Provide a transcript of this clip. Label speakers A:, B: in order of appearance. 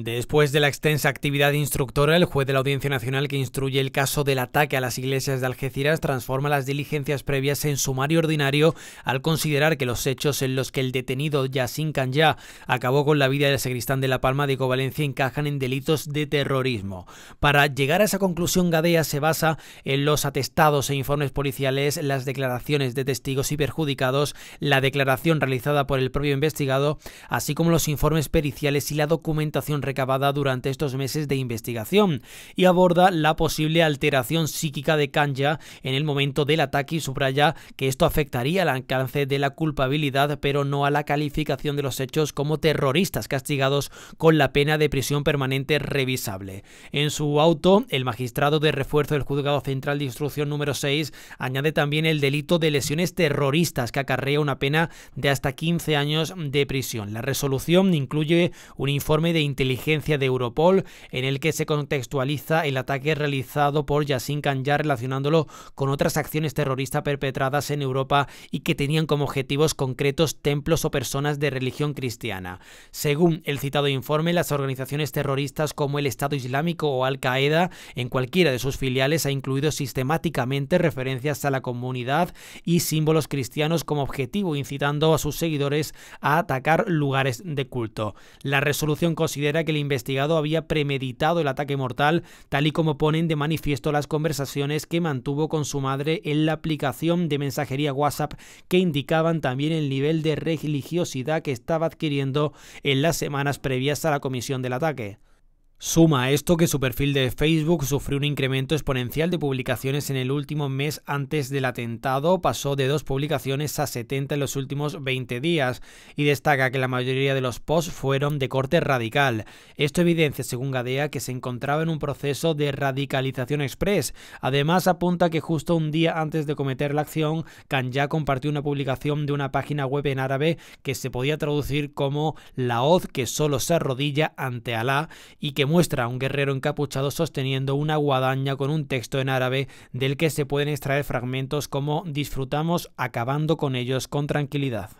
A: Después de la extensa actividad instructora, el juez de la Audiencia Nacional que instruye el caso del ataque a las iglesias de Algeciras transforma las diligencias previas en sumario ordinario al considerar que los hechos en los que el detenido Yasin Kanya acabó con la vida del sacristán de La Palma de Ecovalencia encajan en delitos de terrorismo. Para llegar a esa conclusión, Gadea se basa en los atestados e informes policiales, las declaraciones de testigos y perjudicados, la declaración realizada por el propio investigado, así como los informes periciales y la documentación recabada durante estos meses de investigación y aborda la posible alteración psíquica de Kanja en el momento del ataque y subraya que esto afectaría al alcance de la culpabilidad pero no a la calificación de los hechos como terroristas castigados con la pena de prisión permanente revisable. En su auto, el magistrado de refuerzo del Juzgado Central de Instrucción número 6 añade también el delito de lesiones terroristas que acarrea una pena de hasta 15 años de prisión. La resolución incluye un informe de inteligencia de Europol, en el que se contextualiza el ataque realizado por Yassin Kanjar relacionándolo con otras acciones terroristas perpetradas en Europa y que tenían como objetivos concretos templos o personas de religión cristiana. Según el citado informe, las organizaciones terroristas como el Estado Islámico o Al-Qaeda, en cualquiera de sus filiales ha incluido sistemáticamente referencias a la comunidad y símbolos cristianos como objetivo, incitando a sus seguidores a atacar lugares de culto. La resolución considera el investigado había premeditado el ataque mortal, tal y como ponen de manifiesto las conversaciones que mantuvo con su madre en la aplicación de mensajería WhatsApp que indicaban también el nivel de religiosidad que estaba adquiriendo en las semanas previas a la comisión del ataque. Suma a esto que su perfil de Facebook sufrió un incremento exponencial de publicaciones en el último mes antes del atentado, pasó de dos publicaciones a 70 en los últimos 20 días y destaca que la mayoría de los posts fueron de corte radical. Esto evidencia, según Gadea, que se encontraba en un proceso de radicalización express. Además, apunta que justo un día antes de cometer la acción, ya compartió una publicación de una página web en árabe que se podía traducir como la hoz que solo se arrodilla ante Alá y que muestra a un guerrero encapuchado sosteniendo una guadaña con un texto en árabe del que se pueden extraer fragmentos como disfrutamos acabando con ellos con tranquilidad.